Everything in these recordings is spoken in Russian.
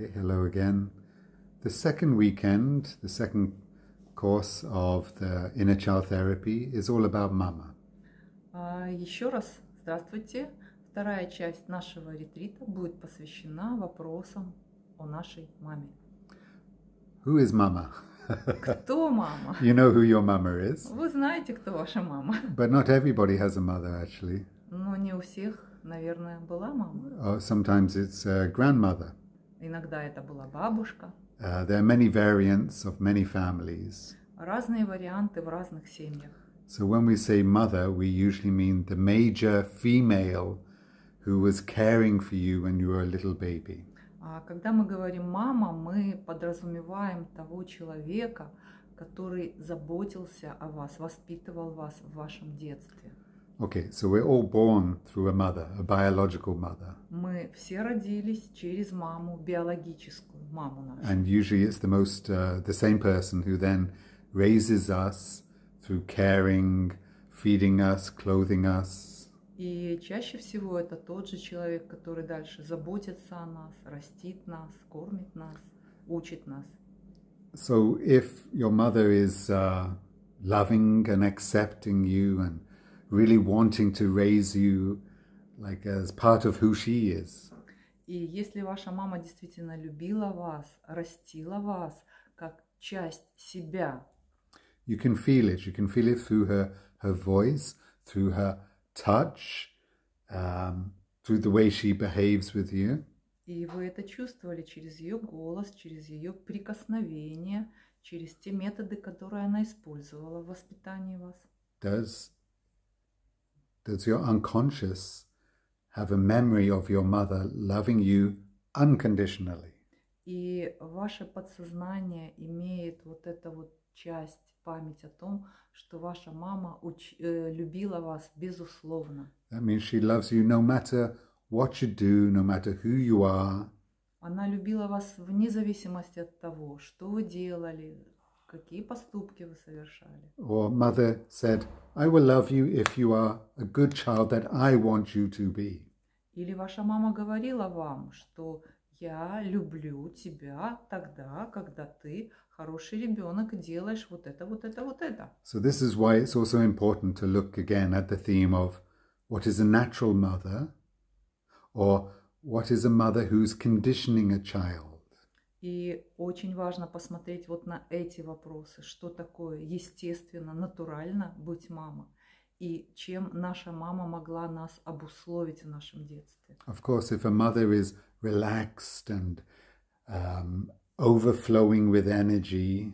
Okay, hello again. The second weekend, the second course of the Inner Child Therapy is all about mama. Еще раз здравствуйте. Вторая часть нашего ретрита будет посвящена вопросам о нашей маме. Who is mama? Кто мама? You know who your mama is. Вы знаете, кто ваша мама. But not everybody has a mother, actually. Но не у всех, наверное, была мама. sometimes it's a grandmother. Иногда это была бабушка. Uh, there are many variants of many families. Разные варианты в разных семьях. So when we say mother, we usually mean the major female who was caring for you when you were a little baby. А когда мы говорим мама, мы подразумеваем того человека, который заботился о вас, воспитывал вас в вашем детстве. Okay, so we're all born through a mother, a biological mother. Мы все родились через маму биологическую, маму нашу. And usually it's the most uh, the same person who then raises us through caring, feeding us, clothing us. И чаще всего это тот же человек, который дальше заботится о нас, растит нас, кормит нас, учит нас. So if your mother is uh, loving and accepting you and really wanting to raise you like as part of who she is. И если ваша мама действительно любила вас, растила вас как часть себя, you can feel it. You can feel it through her her voice, through her touch, um, through the way she behaves with you. И вы это чувствовали через ее голос, через ее прикосновение, через те методы, которые она использовала в воспитании вас. Does Does your unconscious have a memory of your mother loving you unconditionally? И ваше подсознание имеет вот эту вот часть, память о том, что ваша мама уч- э, любила вас безусловно. That means she loves you no matter what you do, no matter who you are. Она любила вас вне зависимости от того, что вы делали, Какие поступки вы совершали? Or mother said, I will love you if you are a good child that I want you to be. Или ваша мама говорила вам, что я люблю тебя тогда, когда ты хороший ребенок и делаешь вот это, вот это, вот это. So this is why it's also important to look again at the theme of what is a natural mother or what is a mother who's conditioning a child. И очень важно посмотреть вот на эти вопросы, что такое естественно, натурально быть мама и чем наша мама могла нас обусловить в нашем детстве. Of course, if a mother is relaxed and um, overflowing with energy,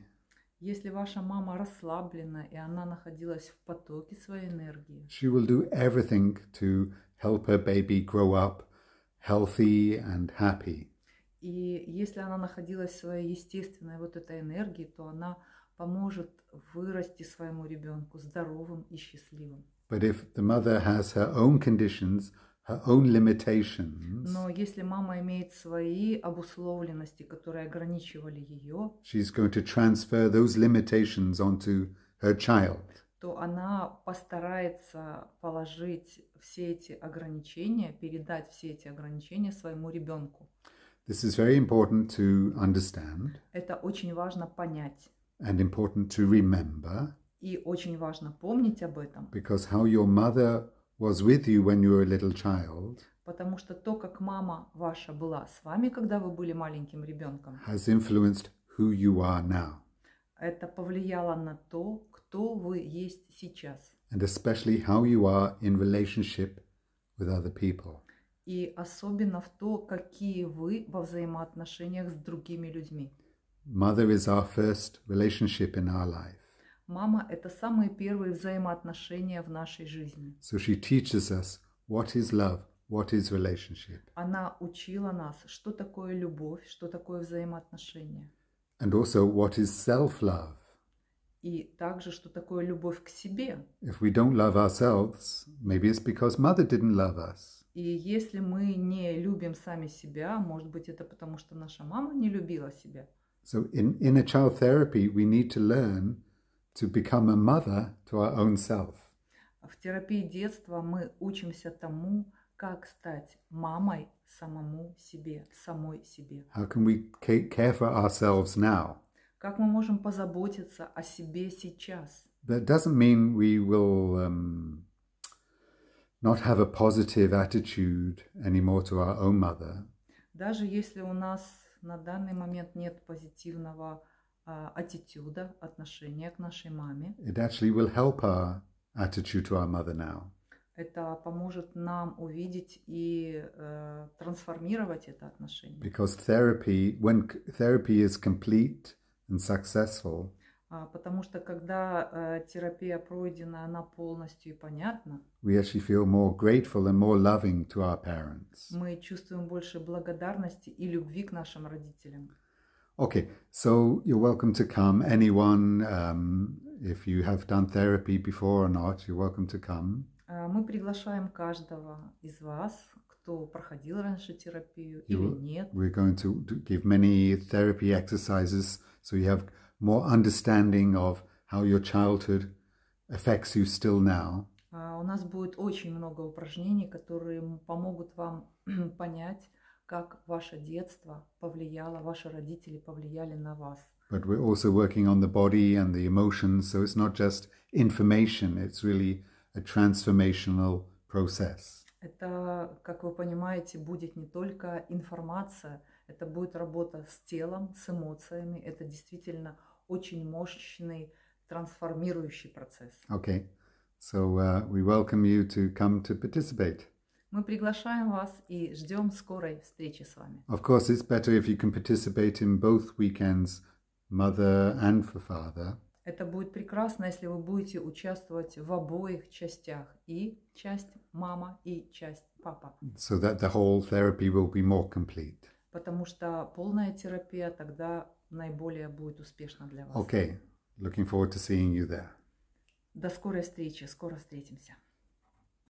если ваша мама расслаблена и она находилась в потоке своей энергии, she will do everything to help her baby grow up healthy and happy. И если она находилась в своей естественной вот этой энергии, то она поможет вырасти своему ребенку здоровым и счастливым. But if the mother has her own conditions, her own limitations, но если мама имеет свои обусловленности, которые ограничивали ее, she's going to transfer those limitations onto her child. то она постарается положить все эти ограничения, передать все эти ограничения своему ребенку. This is very important to understand. Это очень важно понять. And important to remember. И очень важно помнить об этом. Because how your mother was with you when you were a little child. Потому что то, как мама ваша была с вами, когда вы были маленьким ребенком. Has influenced who you are now. Это повлияло на то, кто вы есть сейчас. And especially how you are in relationship with other people. и особенно в то, какие вы во взаимоотношениях с другими людьми. Mother is our first relationship in our life. Мама – это самые первые взаимоотношения в нашей жизни. So she teaches us what is love, what is relationship. Она учила нас, что такое любовь, что такое взаимоотношения. And also what is self-love. И также, что такое любовь к себе. If we don't love ourselves, maybe it's because mother didn't love us. И если мы не любим сами себя, может быть, это потому, что наша мама не любила себя. So in inner child therapy, we need to learn to become a mother to our own self. В терапии детства мы учимся тому, как стать мамой самому себе, самой себе. How can we care for ourselves now? Как мы можем позаботиться о себе сейчас? That doesn't mean we will um, not have a positive attitude anymore to our own mother. Даже если у нас на данный момент нет позитивного аттитюда, отношения к нашей маме. It actually will help our attitude to our mother now. Это поможет нам увидеть и э, трансформировать это отношение. Because therapy, when therapy is complete and successful, А, потому что когда э, терапия пройдена, она полностью и понятна. We feel more and more to our Мы чувствуем больше благодарности и любви к нашим родителям. Okay, so you're welcome to come. Anyone, um, if you have done therapy before or not, you're welcome to come. А, мы приглашаем каждого из вас, кто проходил раньше терапию you, или нет. We're going to give many therapy exercises, so you have more understanding of how your childhood affects you still now. А у нас будет очень много упражнений, которые помогут вам понять, как ваше детство повлияло, ваши родители повлияли на вас. But we're also working on the body and the emotions, so it's not just information, it's really a transformational process. Это, как вы понимаете, будет не только информация, это будет работа с телом, с эмоциями, это действительно очень мощный трансформирующий процесс. Okay. So uh, we welcome you to come to participate. Мы приглашаем вас и ждем скорой встречи с вами. Of course, it's better if you can participate in both weekends, mother and for father. Это будет прекрасно, если вы будете участвовать в обоих частях, и часть мама, и часть папа. So that the whole therapy will be more complete. Потому что полная терапия тогда наиболее будет успешно для вас. Okay. Looking forward to seeing you there. До скорой встречи. Скоро встретимся.